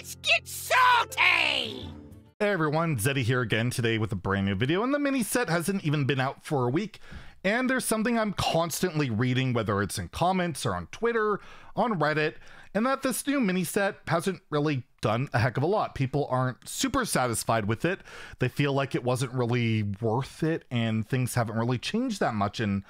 Let's get salty! Hey everyone, Zeddy here again today with a brand new video, and the mini set hasn't even been out for a week, and there's something I'm constantly reading, whether it's in comments or on Twitter, on Reddit, and that this new mini set hasn't really done a heck of a lot. People aren't super satisfied with it. They feel like it wasn't really worth it, and things haven't really changed that much in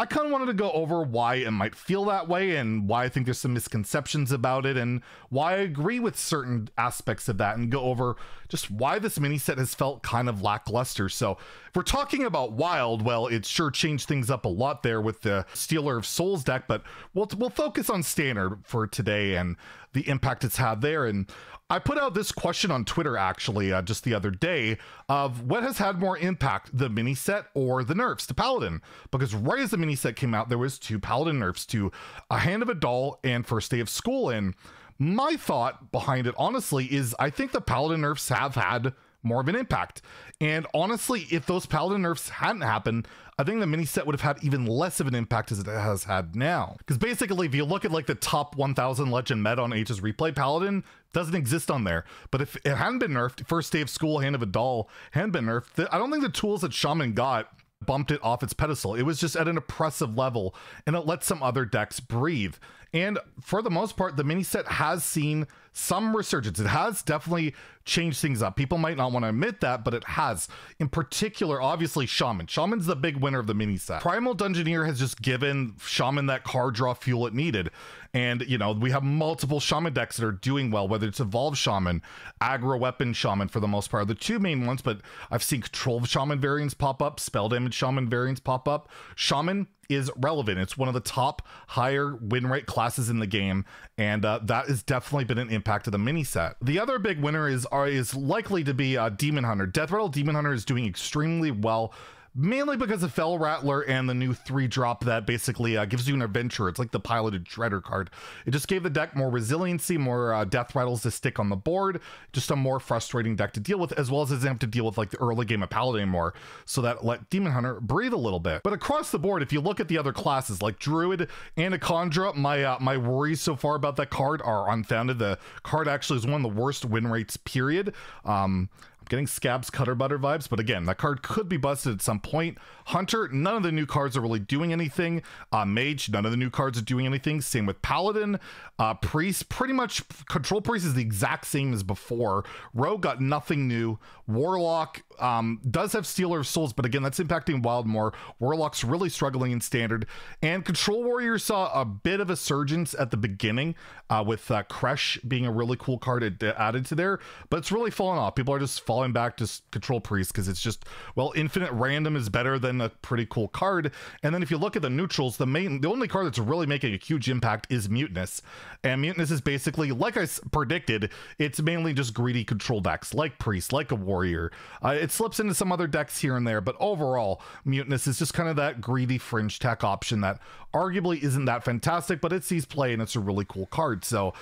I kind of wanted to go over why it might feel that way and why I think there's some misconceptions about it and why I agree with certain aspects of that and go over just why this mini set has felt kind of lackluster. So, if we're talking about Wild, well, it sure changed things up a lot there with the Stealer of Souls deck, but we'll, we'll focus on Standard for today and the impact it's had there. And I put out this question on Twitter actually uh, just the other day of what has had more impact, the mini set or the nerfs to Paladin? Because right as the mini set came out, there was two Paladin nerfs to A Hand of a Doll and First Day of School. And my thought behind it, honestly, is I think the Paladin nerfs have had more of an impact. And honestly, if those paladin nerfs hadn't happened, I think the mini set would have had even less of an impact as it has had now. Because basically, if you look at like the top 1000 legend meta on H's replay, paladin doesn't exist on there. But if it hadn't been nerfed, first day of school, hand of a doll hadn't been nerfed, I don't think the tools that shaman got bumped it off its pedestal. It was just at an oppressive level and it let some other decks breathe. And for the most part, the mini set has seen some resurgence. It has definitely change things up. People might not want to admit that, but it has. In particular, obviously, Shaman. Shaman's the big winner of the mini set. Primal Dungeoneer has just given Shaman that card draw fuel it needed. And, you know, we have multiple Shaman decks that are doing well, whether it's Evolve Shaman, Aggro Weapon Shaman for the most part, the two main ones, but I've seen Control Shaman variants pop up, Spell Damage Shaman variants pop up. Shaman is relevant. It's one of the top higher win rate classes in the game, and uh, that has definitely been an impact of the mini set. The other big winner is are, is likely to be uh, Demon Hunter. Death Rattle Demon Hunter is doing extremely well mainly because of Fell Rattler and the new three drop that basically uh, gives you an adventure. It's like the piloted shredder card. It just gave the deck more resiliency, more uh, death rattles to stick on the board, just a more frustrating deck to deal with, as well as it doesn't have to deal with like the early game of Paladin more. So that let Demon Hunter breathe a little bit. But across the board, if you look at the other classes like Druid, Anaconda, my uh, my worries so far about that card are unfounded. The card actually is one of the worst win rates. Period. Um, getting Scab's Cutter Butter vibes, but again, that card could be busted at some point. Hunter, none of the new cards are really doing anything. Uh, Mage, none of the new cards are doing anything. Same with Paladin. Uh, Priest, pretty much Control Priest is the exact same as before. Rogue got nothing new. Warlock um, does have Stealer of Souls, but again, that's impacting Wildmore. Warlock's really struggling in standard. And Control Warrior saw a bit of a surgence at the beginning uh, with uh, Kresh being a really cool card uh, added to there, but it's really fallen off. People are just falling back to Control Priest because it's just, well, infinite random is better than a pretty cool card. And then if you look at the neutrals, the main, the only card that's really making a huge impact is Mutinous. And Mutinous is basically, like I predicted, it's mainly just greedy control decks like Priest, like a Warrior. Uh, it slips into some other decks here and there, but overall, Mutinous is just kind of that greedy fringe tech option that arguably isn't that fantastic, but it sees play and it's a really cool card. So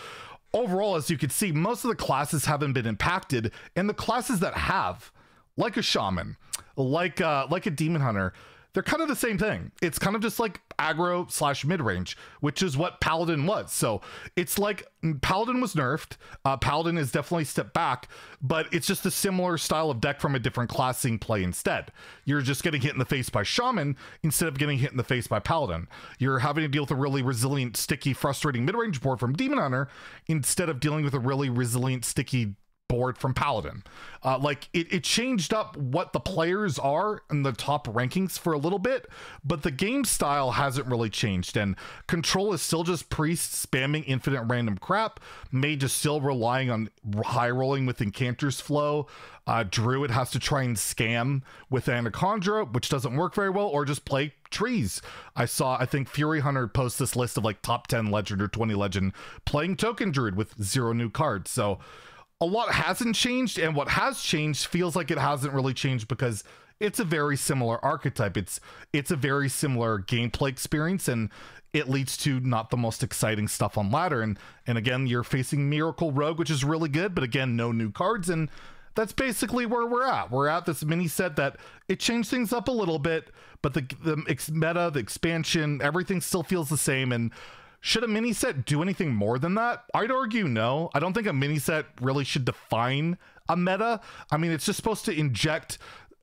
overall, as you can see, most of the classes haven't been impacted, and the classes that have, like a shaman, like uh, like a demon hunter, they're kind of the same thing. It's kind of just like aggro slash mid range, which is what Paladin was. So it's like mm, Paladin was nerfed. Uh, Paladin is definitely stepped back, but it's just a similar style of deck from a different classing play instead. You're just getting hit in the face by Shaman instead of getting hit in the face by Paladin. You're having to deal with a really resilient, sticky, frustrating mid range board from Demon Hunter instead of dealing with a really resilient, sticky board from Paladin. Uh, like it, it changed up what the players are in the top rankings for a little bit, but the game style hasn't really changed. And control is still just priests spamming infinite random crap. Mage is still relying on high rolling with encanters flow. Uh, Druid has to try and scam with Anaconda, which doesn't work very well, or just play trees. I saw, I think Fury Hunter post this list of like top 10 legend or 20 legend playing Token Druid with zero new cards. So a lot hasn't changed, and what has changed feels like it hasn't really changed because it's a very similar archetype. It's it's a very similar gameplay experience, and it leads to not the most exciting stuff on ladder. And and again, you're facing Miracle Rogue, which is really good, but again, no new cards, and that's basically where we're at. We're at this mini set that it changed things up a little bit, but the the meta, the expansion, everything still feels the same, and should a mini set do anything more than that? I'd argue no. I don't think a mini set really should define a meta. I mean, it's just supposed to inject,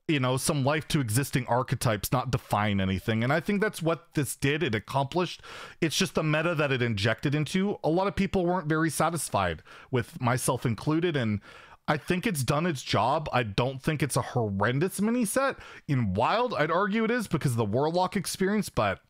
you know, some life to existing archetypes, not define anything. And I think that's what this did. It accomplished. It's just the meta that it injected into. A lot of people weren't very satisfied with, myself included. And I think it's done its job. I don't think it's a horrendous mini set. In Wild, I'd argue it is because of the Warlock experience, but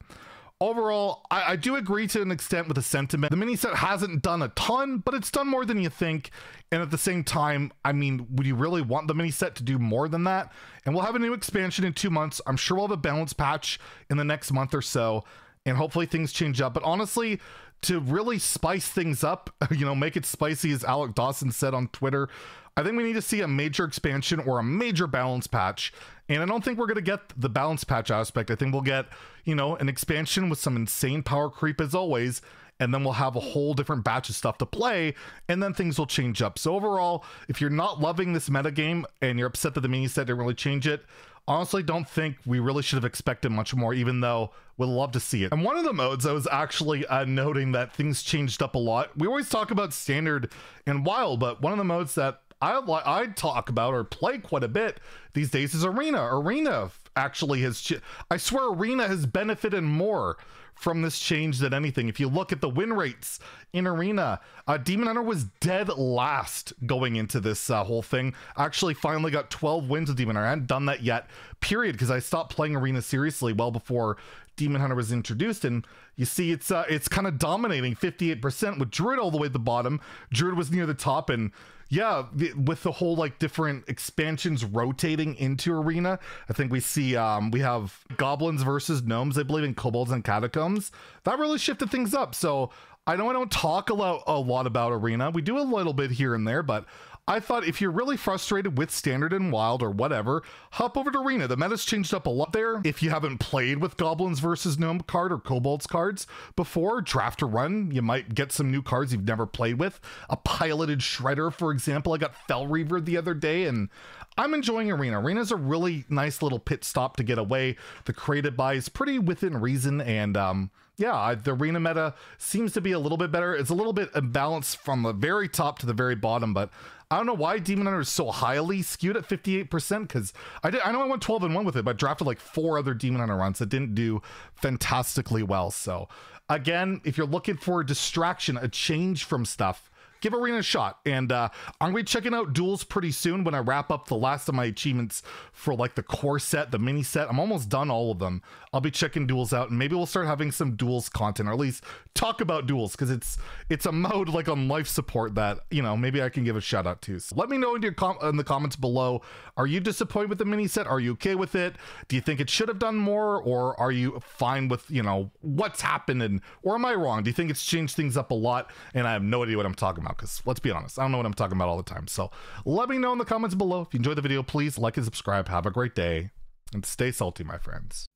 overall, I, I, do agree to an extent with the sentiment. The mini set hasn't done a ton, but it's done more than you think. And at the same time, I mean, would you really want the mini set to do more than that? And we'll have a new expansion in two months. I'm sure we'll have a balance patch in the next month or so, and hopefully things change up. But honestly, to really spice things up, you know, make it spicy, as Alec Dawson said on Twitter, I think we need to see a major expansion or a major balance patch. And I don't think we're going to get the balance patch aspect. I think we'll get, you know, an expansion with some insane power creep as always. And then we'll have a whole different batch of stuff to play, and then things will change up. So, overall, if you're not loving this meta game and you're upset that the mini set didn't really change it, honestly don't think we really should have expected much more, even though we would love to see it. And one of the modes I was actually uh, noting that things changed up a lot. We always talk about standard and wild, but one of the modes that I, I talk about or play quite a bit these days is arena. Arena actually has. Ch- I swear, Arena has benefited more from this change than anything. If you look at the win rates in Arena, uh, Demon Hunter was dead last going into this uh, whole thing. I actually, finally got 12 wins with Demon Hunter. I hadn't done that yet, period, because I stopped playing Arena seriously well before Demon Hunter was introduced, and you see it's uh, it's kind of dominating 58% with Druid all the way at the bottom. Druid was near the top, and yeah, the, with the whole like different expansions rotating into Arena, I think we see um, we have goblins versus gnomes, I believe, in kobolds and catacombs. That really shifted things up. So I know I don't talk a lot, a lot about Arena. We do a little bit here and there, but I thought if you're really frustrated with Standard and Wild or whatever, hop over to Arena. The meta's changed up a lot there. If you haven't played with Goblins versus Gnome card or Kobolds cards before, draft a run. You might get some new cards you've never played with. A piloted Shredder, for example. I got Fell Reaver the other day, and I'm enjoying Arena. Arena's a really nice little pit stop to get away. The created by is pretty within reason, and um, yeah, the arena meta seems to be a little bit better. It's a little bit imbalanced from the very top to the very bottom, but I don't know why Demon Hunter is so highly skewed at 58% because I did, I know I went 12 and 1 with it, but I drafted like four other Demon Hunter runs that didn't do fantastically well. So again, if you're looking for a distraction, a change from stuff, give Arena a shot. And uh, I'm going to be checking out Duels pretty soon when I wrap up the last of my achievements for like the core set, the mini set. I'm almost done all of them. I'll be checking Duels out and maybe we'll start having some Duels content or at least talk about Duels because it's it's a mode like on life support that, you know, maybe I can give a shout out to. So let me know in, your com- in the comments below. Are you disappointed with the mini set? Are you okay with it? Do you think it should have done more or are you fine with, you know, what's happened? And, or am I wrong? Do you think it's changed things up a lot and I have no idea what I'm talking about? because let's be honest, I don't know what I'm talking about all the time. So let me know in the comments below. If you enjoyed the video, please like and subscribe. Have a great day and stay salty, my friends.